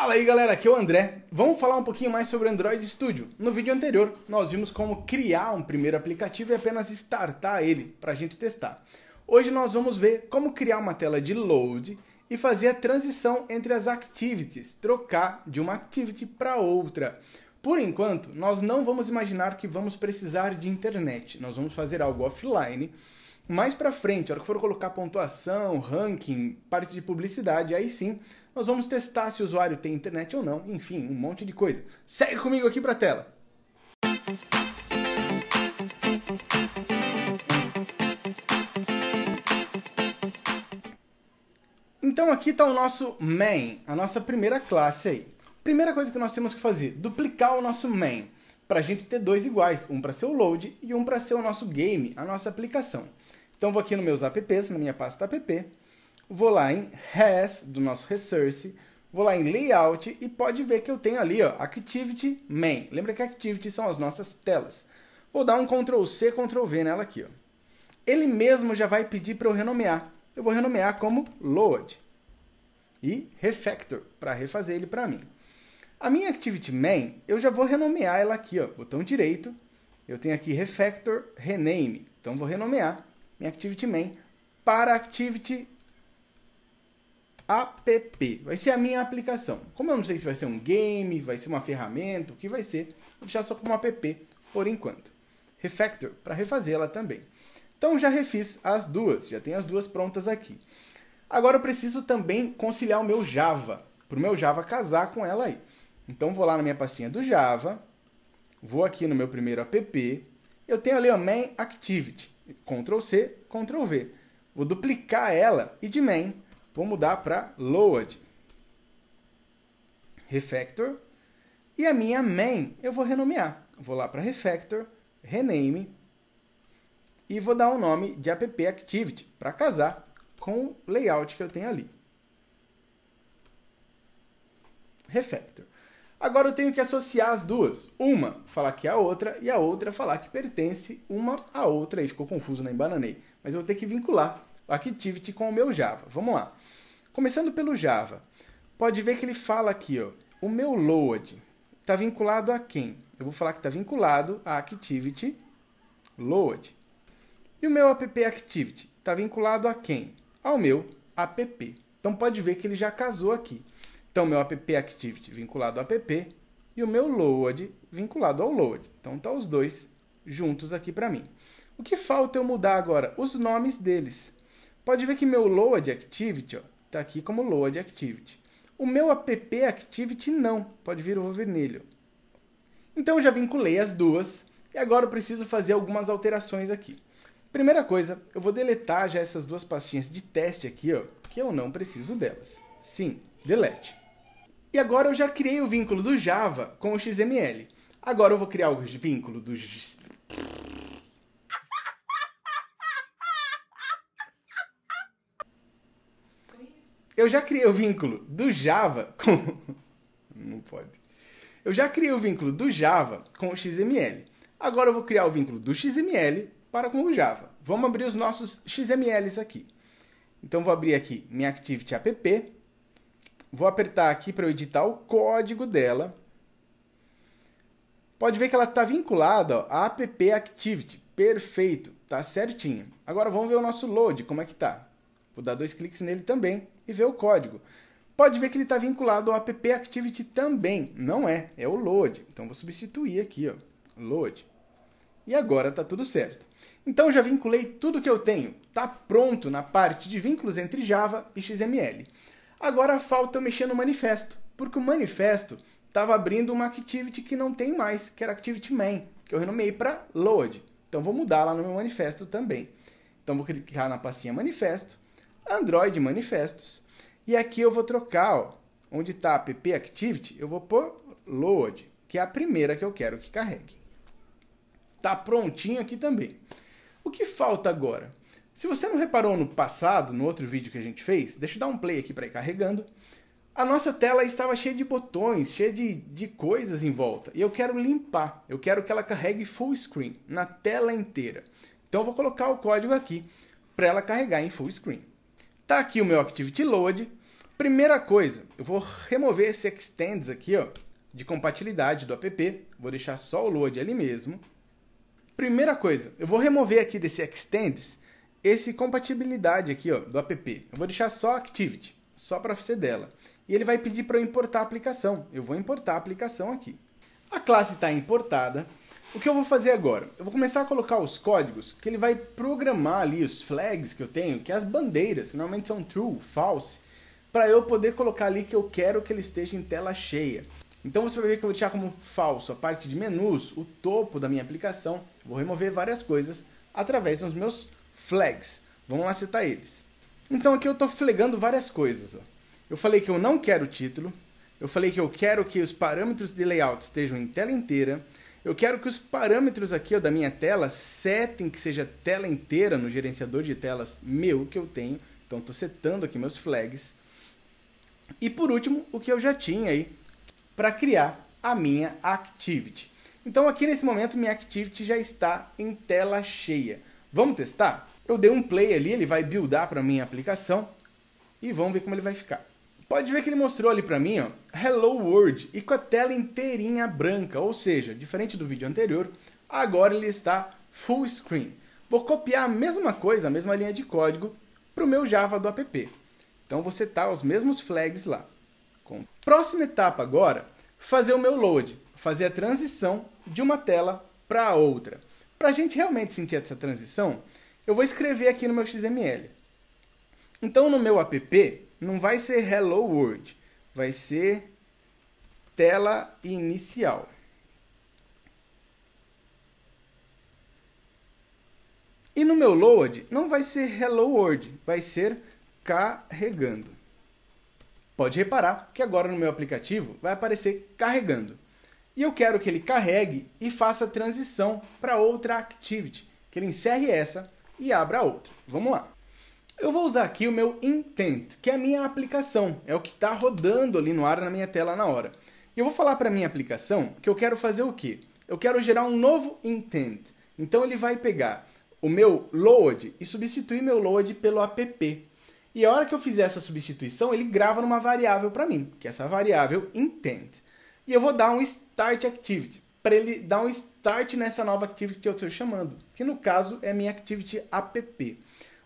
Fala aí galera, aqui é o André. Vamos falar um pouquinho mais sobre Android Studio. No vídeo anterior, nós vimos como criar um primeiro aplicativo e apenas startar ele para a gente testar. Hoje nós vamos ver como criar uma tela de load e fazer a transição entre as activities, trocar de uma activity para outra. Por enquanto, nós não vamos imaginar que vamos precisar de internet, nós vamos fazer algo offline mais para frente, a hora que for colocar pontuação, ranking, parte de publicidade, aí sim nós vamos testar se o usuário tem internet ou não, enfim, um monte de coisa. Segue comigo aqui para a tela. Então aqui está o nosso main, a nossa primeira classe aí. Primeira coisa que nós temos que fazer, duplicar o nosso main, para a gente ter dois iguais, um para ser o load e um para ser o nosso game, a nossa aplicação. Então vou aqui nos meus apps, na minha pasta app, vou lá em Res, do nosso Resource, vou lá em Layout e pode ver que eu tenho ali ó, Activity Main. Lembra que Activity são as nossas telas. Vou dar um Ctrl C, Ctrl V nela aqui. Ó. Ele mesmo já vai pedir para eu renomear. Eu vou renomear como Load e Refactor, para refazer ele para mim. A minha Activity Main, eu já vou renomear ela aqui, ó, botão direito. Eu tenho aqui Refactor Rename, então vou renomear minha activity Man para Activity app. Vai ser a minha aplicação. Como eu não sei se vai ser um game, vai ser uma ferramenta, o que vai ser, vou deixar só como app por enquanto. Refactor, para refazer ela também. Então já refiz as duas, já tenho as duas prontas aqui. Agora eu preciso também conciliar o meu Java, para o meu Java casar com ela aí. Então vou lá na minha pastinha do Java, vou aqui no meu primeiro app, eu tenho ali o main activity. Ctrl C, Ctrl V. Vou duplicar ela e de main vou mudar para load. Refactor. E a minha main eu vou renomear. Vou lá para refactor, rename e vou dar um nome de app activity para casar com o layout que eu tenho ali. Refactor. Agora eu tenho que associar as duas. Uma falar que é a outra e a outra falar que pertence uma à outra. Aí ficou confuso, né? Embananei. Mas eu vou ter que vincular o Activity com o meu Java. Vamos lá. Começando pelo Java. Pode ver que ele fala aqui, ó. O meu load está vinculado a quem? Eu vou falar que está vinculado a Activity load. E o meu app activity está vinculado a quem? Ao meu app. Então pode ver que ele já casou aqui. Então, meu app activity vinculado ao app e o meu load vinculado ao load. Então, tá os dois juntos aqui para mim. O que falta eu mudar agora? Os nomes deles. Pode ver que meu load activity está aqui como load activity. O meu app activity não, pode vir o vermelho. Então eu já vinculei as duas e agora eu preciso fazer algumas alterações aqui. Primeira coisa, eu vou deletar já essas duas pastinhas de teste aqui, ó, que eu não preciso delas. Sim, delete. E agora eu já criei o vínculo do Java com o XML. Agora eu vou criar o vínculo do... Eu já criei o vínculo do Java com... Não pode. Eu já criei o vínculo do Java com o XML. Agora eu vou criar o vínculo do XML para com o Java. Vamos abrir os nossos XMLs aqui. Então vou abrir aqui minha Activity app Vou apertar aqui para eu editar o código dela. Pode ver que ela está vinculada ó, a app activity. Perfeito, tá certinho. Agora vamos ver o nosso load, como é que tá. Vou dar dois cliques nele também e ver o código. Pode ver que ele está vinculado ao app activity também. Não é, é o load. Então vou substituir aqui, ó, load. E agora está tudo certo. Então já vinculei tudo que eu tenho. Está pronto na parte de vínculos entre Java e XML. Agora falta mexer no manifesto, porque o manifesto estava abrindo uma activity que não tem mais, que era activity main, que eu renomeei para load. Então vou mudar lá no meu manifesto também. Então vou clicar na pastinha manifesto, Android manifestos, e aqui eu vou trocar, ó, onde está app activity, eu vou pôr load, que é a primeira que eu quero que carregue. Tá prontinho aqui também. O que falta agora? Se você não reparou no passado, no outro vídeo que a gente fez, deixa eu dar um play aqui para ir carregando. A nossa tela estava cheia de botões, cheia de, de coisas em volta. E eu quero limpar, eu quero que ela carregue full screen, na tela inteira. Então eu vou colocar o código aqui para ela carregar em full screen. Tá aqui o meu Activity Load. Primeira coisa, eu vou remover esse extends aqui, ó, de compatibilidade do app. Vou deixar só o load ali mesmo. Primeira coisa, eu vou remover aqui desse extends esse compatibilidade aqui ó, do app. Eu vou deixar só Activity, só para ser dela. E ele vai pedir para eu importar a aplicação. Eu vou importar a aplicação aqui. A classe está importada. O que eu vou fazer agora? Eu vou começar a colocar os códigos que ele vai programar ali os flags que eu tenho, que é as bandeiras, que normalmente são true, false, para eu poder colocar ali que eu quero que ele esteja em tela cheia. Então você vai ver que eu vou deixar como falso a parte de menus, o topo da minha aplicação, vou remover várias coisas através dos meus flags. Vamos lá citar eles. Então aqui eu estou flegando várias coisas. Ó. Eu falei que eu não quero o título, eu falei que eu quero que os parâmetros de layout estejam em tela inteira, eu quero que os parâmetros aqui ó, da minha tela setem que seja tela inteira no gerenciador de telas meu que eu tenho, então estou setando aqui meus flags. E por último, o que eu já tinha aí para criar a minha Activity. Então aqui nesse momento minha Activity já está em tela cheia. Vamos testar? Eu dei um play ali, ele vai buildar para minha aplicação e vamos ver como ele vai ficar. Pode ver que ele mostrou ali para mim, ó, Hello World e com a tela inteirinha branca, ou seja, diferente do vídeo anterior, agora ele está full screen. Vou copiar a mesma coisa, a mesma linha de código para o meu Java do app. Então você tá os mesmos flags lá. Próxima etapa agora, fazer o meu load, fazer a transição de uma tela para a outra. Para a gente realmente sentir essa transição, eu vou escrever aqui no meu XML. Então no meu app não vai ser Hello World, vai ser tela inicial. E no meu load não vai ser Hello World, vai ser carregando. Pode reparar que agora no meu aplicativo vai aparecer carregando. E eu quero que ele carregue e faça a transição para outra activity, que ele encerre essa e abra outra. Vamos lá. Eu vou usar aqui o meu intent, que é a minha aplicação, é o que está rodando ali no ar na minha tela na hora. E eu vou falar para minha aplicação que eu quero fazer o quê? Eu quero gerar um novo intent. Então ele vai pegar o meu load e substituir meu load pelo app. E a hora que eu fizer essa substituição, ele grava numa variável para mim, que é essa variável intent. E eu vou dar um Start Activity, para ele dar um start nessa nova activity que eu estou chamando, que no caso é a minha Activity App.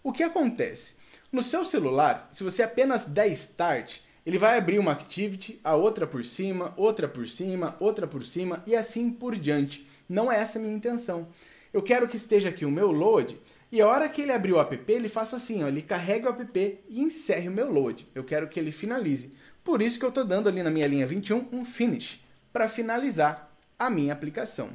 O que acontece? No seu celular, se você apenas der Start, ele vai abrir uma activity, a outra por cima, outra por cima, outra por cima e assim por diante. Não é essa a minha intenção. Eu quero que esteja aqui o meu load e a hora que ele abrir o app, ele faça assim, ó, ele carrega o app e encerre o meu load. Eu quero que ele finalize. Por isso que eu estou dando ali na minha linha 21 um finish, para finalizar a minha aplicação.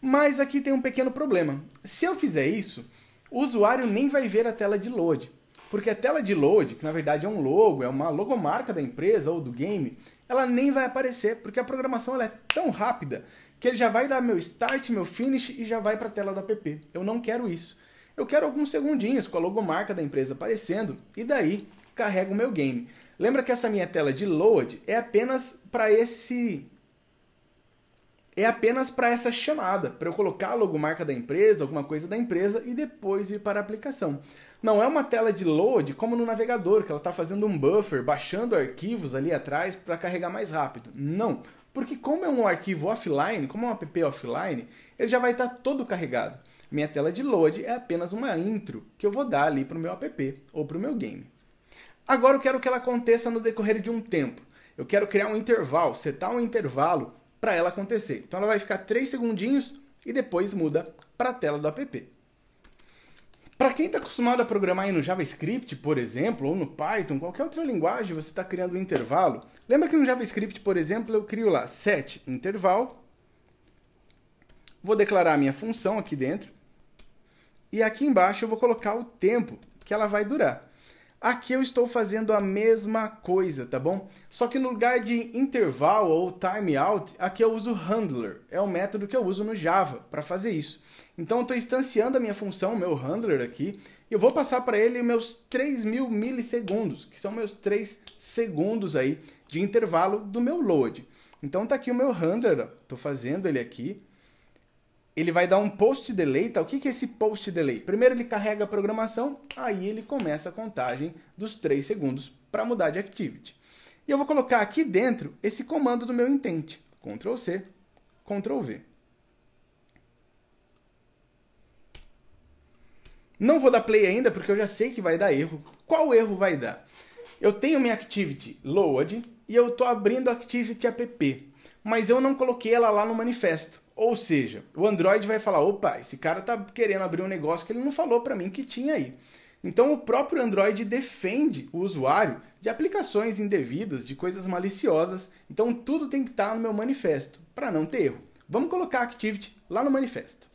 Mas aqui tem um pequeno problema. Se eu fizer isso, o usuário nem vai ver a tela de load. Porque a tela de load, que na verdade é um logo, é uma logomarca da empresa ou do game, ela nem vai aparecer, porque a programação é tão rápida que ele já vai dar meu start, meu finish e já vai para a tela do app. Eu não quero isso. Eu quero alguns segundinhos com a logomarca da empresa aparecendo e daí carrego o meu game. Lembra que essa minha tela de load é apenas para esse é apenas para essa chamada, para eu colocar a logomarca da empresa, alguma coisa da empresa e depois ir para a aplicação. Não é uma tela de load como no navegador, que ela está fazendo um buffer, baixando arquivos ali atrás para carregar mais rápido. Não, porque como é um arquivo offline, como é um app offline, ele já vai estar tá todo carregado. Minha tela de load é apenas uma intro que eu vou dar ali para o meu app ou para o meu game. Agora eu quero que ela aconteça no decorrer de um tempo. Eu quero criar um intervalo, setar um intervalo para ela acontecer. Então ela vai ficar 3 segundinhos e depois muda para a tela do app. Para quem está acostumado a programar no JavaScript, por exemplo, ou no Python, qualquer outra linguagem, você está criando um intervalo. Lembra que no JavaScript, por exemplo, eu crio lá set interval, vou declarar a minha função aqui dentro, e aqui embaixo eu vou colocar o tempo que ela vai durar. Aqui eu estou fazendo a mesma coisa, tá bom? Só que no lugar de interval ou timeout, aqui eu uso handler. É o método que eu uso no Java para fazer isso. Então eu estou instanciando a minha função, meu handler aqui, e eu vou passar para ele meus 3.000 milissegundos, que são meus 3 segundos aí de intervalo do meu load. Então tá aqui o meu handler, estou fazendo ele aqui, ele vai dar um post delay, tá? O que, que é esse post delay? Primeiro ele carrega a programação, aí ele começa a contagem dos 3 segundos para mudar de activity. E eu vou colocar aqui dentro esse comando do meu intent, Ctrl C, Ctrl V. Não vou dar play ainda porque eu já sei que vai dar erro. Qual erro vai dar? Eu tenho minha activity load e eu estou abrindo activity app mas eu não coloquei ela lá no manifesto. Ou seja, o Android vai falar: opa, esse cara tá querendo abrir um negócio que ele não falou para mim que tinha aí. Então o próprio Android defende o usuário de aplicações indevidas, de coisas maliciosas. Então tudo tem que estar tá no meu manifesto, para não ter erro. Vamos colocar a Activity lá no manifesto.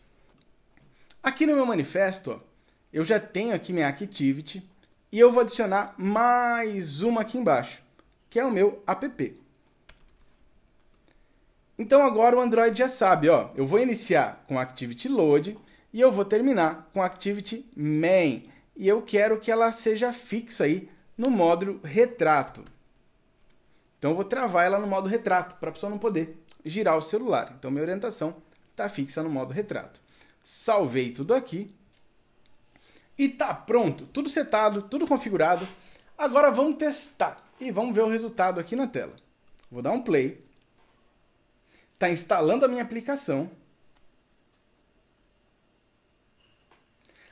Aqui no meu manifesto, ó, eu já tenho aqui minha Activity e eu vou adicionar mais uma aqui embaixo, que é o meu app. Então agora o Android já sabe, ó, eu vou iniciar com Activity Load e eu vou terminar com Activity Main. E eu quero que ela seja fixa aí no modo retrato. Então eu vou travar ela no modo retrato, para a pessoa não poder girar o celular. Então minha orientação está fixa no modo retrato. Salvei tudo aqui. E tá pronto, tudo setado, tudo configurado. Agora vamos testar e vamos ver o resultado aqui na tela. Vou dar um play está instalando a minha aplicação.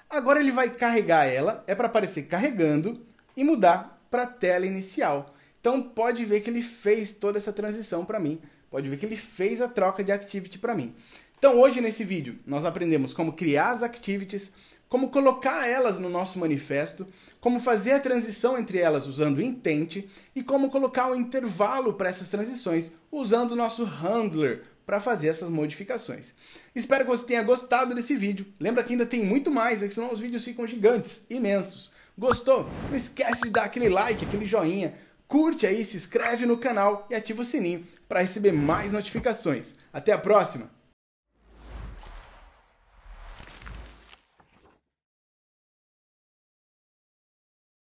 Agora ele vai carregar ela, é para aparecer carregando e mudar para a tela inicial. Então pode ver que ele fez toda essa transição para mim, pode ver que ele fez a troca de activity para mim. Então hoje nesse vídeo nós aprendemos como criar as activities, como colocar elas no nosso manifesto, como fazer a transição entre elas usando o intente e como colocar o um intervalo para essas transições usando o nosso handler para fazer essas modificações. Espero que você tenha gostado desse vídeo. Lembra que ainda tem muito mais, é que senão os vídeos ficam gigantes, imensos. Gostou? Não esquece de dar aquele like, aquele joinha. Curte aí, se inscreve no canal e ativa o sininho para receber mais notificações. Até a próxima!